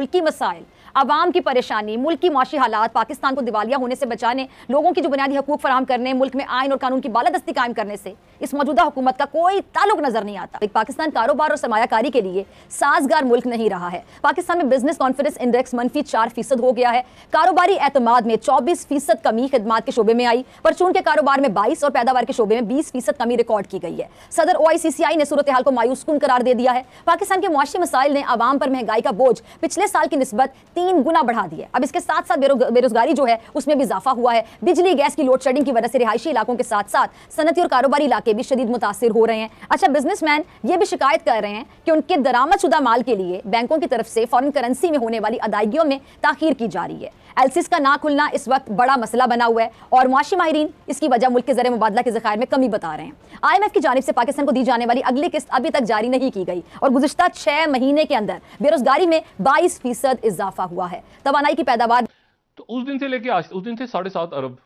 मुल्की मसाइल आवाम की परेशानी मुल्क की माशी हालात पाकिस्तान को दिवालिया होने से बचाने लोगों की जो बुनियादी हकूक फराम करने मुल्क में आयन और कानून की बालादस्ती कायम करने से इस मौजूदा हुकूमत का कोई ताल्लुक नजर नहीं आता एक पाकिस्तान कारोबार और सरमाकारी के लिए साजगार मुल्क नहीं रहा है पाकिस्तान में बिजनेस कॉन्फिडेंस इंडेक्स मनफी चार फीसद हो गया है कारोबारी एतमाद में चौबीस फीसद कमी खदम के शोबे में आई परचून के कारोबार में बाईस और पैदावार के शोबे में बीस फीसद कमी रिकॉर्ड की गई है सदर ओ ने सूरत हाल को मायूसकुन करार दे दिया है पाकिस्तान के मुआशी मसाइल ने आवाम पर महंगाई का बोझ पिछले साल की नस्बत तीन गुना बढ़ा दिया अब इसके साथ साथ बेरोजगारी जो है उसमें भी इजाफा हुआ है बिजली गैस की लोड शेडिंग की वजह से रिहायशी इलाकों के साथ साथ सनती और कारोबारी इलाके भी शदीद मुतासर हो रहे हैं अच्छा बिजनेसमैन ये भी शिकायत कर रहे हैं कि उनके दरामद माल के लिए बैंकों की तरफ से फॉरन करेंसी में होने वाली अदायगियों में ताखिर की जा रही है एलसीस का ना खुलना इस वक्त बड़ा मसला बना हुआ है और मुआशी माहरीन इसकी वजह मुल्क के जरिए मुबादला के जखायर में कमी बता रहे हैं आईएमएफ की जानब से पाकिस्तान को दी जाने वाली अगली किस्त अभी तक जारी नहीं की गई और गुजशत छह महीने के अंदर बेरोजगारी में बाईस फीसद इजाफा हुआ है तोानाई की पैदावार तो उस दिन से लेके आज उस दिन से साढ़े सात अरब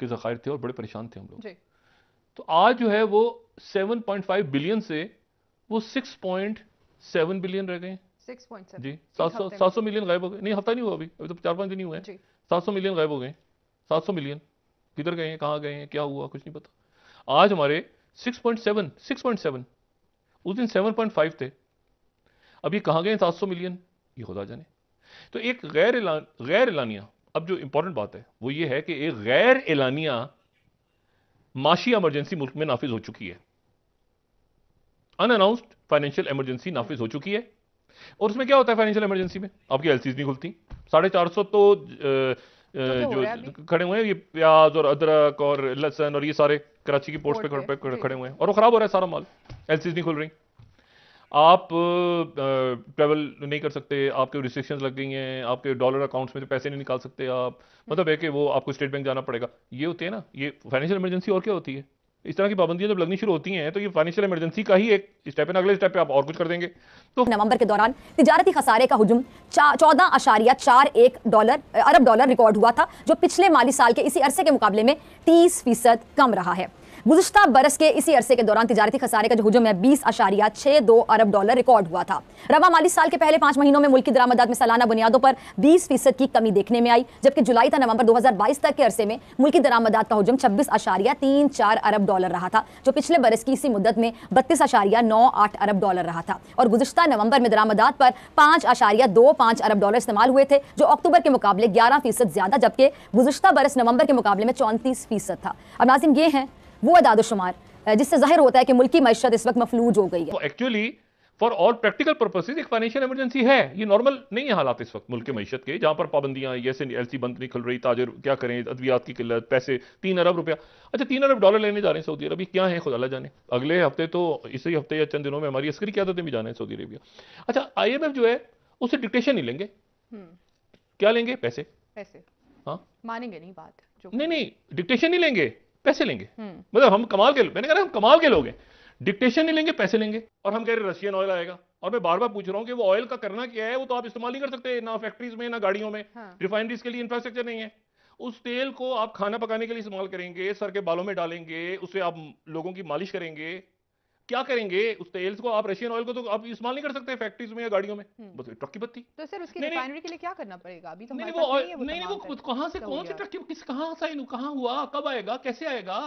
के जखायर थे और बड़े परेशान थे हम लोग तो आज जो है वो 7.5 बिलियन से वो 6.7 बिलियन रह गए जी सात सौ मिलियन गायब हो गए नहीं हफ्ता नहीं हुआ अभी अभी तो चार पांच दिन ही हुए हैं सात सौ मिलियन गायब हो गए सात सौ मिलियन किधर गए हैं कहाँ गए हैं क्या हुआ कुछ नहीं पता आज हमारे 6.7 6.7 उस दिन 7.5 थे अभी कहाँ गए सात सौ मिलियन ये खुदा जाने तो एक गैर एलान गैर एलानिया अब जो इंपॉर्टेंट बात है वो ये है कि एक गैर एलानिया माशी एमरजेंसी मुल्क में नाफिज हो चुकी है अनाउंसड फाइनेंशियल एमरजेंसी नाफिज हो चुकी है और उसमें क्या होता है फाइनेंशियल एमरजेंसी में आपकी एलसीज नहीं खुलती साढ़े चार सौ तो, तो, तो जो खड़े हुए हैं ये प्याज और अदरक और लहसन और ये सारे कराची की पोर्ट पे खड़े हुए हैं और वो खराब हो रहा है सारा माल एलसीज नहीं खुल रही आप ट्रैवल नहीं कर सकते आपके रिस्ट्रिक्शन लग गई हैं आपके डॉलर अकाउंट्स में से पैसे नहीं निकाल सकते आप मतलब है कि वो आपको स्टेट बैंक जाना पड़ेगा ये होती है ना ये फाइनेंशियल इमरजेंसी और क्या होती है इस तरह की पाबंदियां जब लगनी शुरू होती हैं तो ये फाइनेंशियल इमरजेंसी का ही एक स्टेप है अगले स्टेप पे आप और कुछ कर देंगे तो नवंबर के दौरान तजारती खसारे का हजम चौदह अशारिया चार एक डॉलर अरब डॉलर रिकॉर्ड हुआ था जो पिछले माली साल के इसी अरसे के मुकाबले में तीस फीसद कम रहा है गुजशत बरस के इसी अरसे के दौरान तजारती खसारे का जो हजम है बीस अशारिया छः दो अरब डॉलर रिकॉर्ड हुआ था रवा माली साल के पहले पाँच महीनों में मुल्क की दरामदात में सालाना बुनियादों पर बीस फीसद की कमी देखने में आई जबकि जुलाई था नवंबर दो हज़ार बाईस तक के अरसे में मुल्क की दरामदात का हजम छब्बीस अशारिया तीन चार अरब डॉलर रहा था जो पिछले बरस की इसी मुद्दत में बत्तीस अशारिया नौ आठ अरब डॉलर रहा था और गुजशत नवंबर में दरामदात पर पाँच अशारिया दो पाँच अरब डॉलर इस्तेमाल हुए थे जो अक्टूबर के मुकाबले ग्यारह फीसद ज्यादा जबकि गुजशत बरस नवंबर के मुकाबले में चौंतीस फीसद था अब नाजिम ये हैं वो अदादोशुमार जिससे जाहिर होता है कि मुल्क की मैशत इस वक्त मफलूज हो गई है actually for all practical purposes एक फाइनेंशियल इमरजेंसी है ये नॉर्मल नहीं है हालात इस वक्त मुल्क के मीशत के जहाँ पर पाबंदियाँ से एल सी बंद नहीं खुल रही ताजर क्या करें अद्वियात की किल्लत पैसे तीन अरब रुपया अच्छा तीन अरब डॉलर लेने जा रहे हैं सऊदी अरब क्या है अला जाने अगले हफ्ते तो इसी हफ्ते या चंद दिनों में हमारी अस्करी आदतें भी जाना है सऊदी अरबिया अच्छा आई एम एफ जो है उससे डिक्टेशन नहीं लेंगे हम्म। क्या लेंगे पैसे पैसे हाँ मानेंगे नहीं बात नहीं नहीं डिक्टेशन नहीं लेंगे पैसे लेंगे हम्म। मतलब हम कमाल के मैंने कहा हम कमाल के लोग हैं डिक्टेशन नहीं लेंगे पैसे लेंगे और हम कह रहे रशियन ऑयल आएगा और मैं बार बार पूछ रहा हूँ कि वो ऑयल का करना क्या है वो तो आप इस्तेमाल नहीं कर सकते ना फैक्ट्रीज में ना गाड़ियों में हाँ। रिफाइनरीज के लिए इंफ्रास्ट्रक्चर नहीं है उस तेल को आप खाना पकाने के लिए इस्तेमाल करेंगे सर के बालों में डालेंगे उसे आप लोगों की मालिश करेंगे क्या करेंगे उस तेल को आप रशियन ऑयल को तो आप इस्तेमाल नहीं कर सकते फैक्ट्रीज में या गाड़ियों में हम्म। बस ट्रक की बत्ती तो सर उसकी रिफाइनरी के लिए क्या करना पड़ेगा अभी तो नहीं वो नहीं वो कहां से कौन सी ट्रक किस कहाँ साइन कहां हुआ कब आएगा कैसे आएगा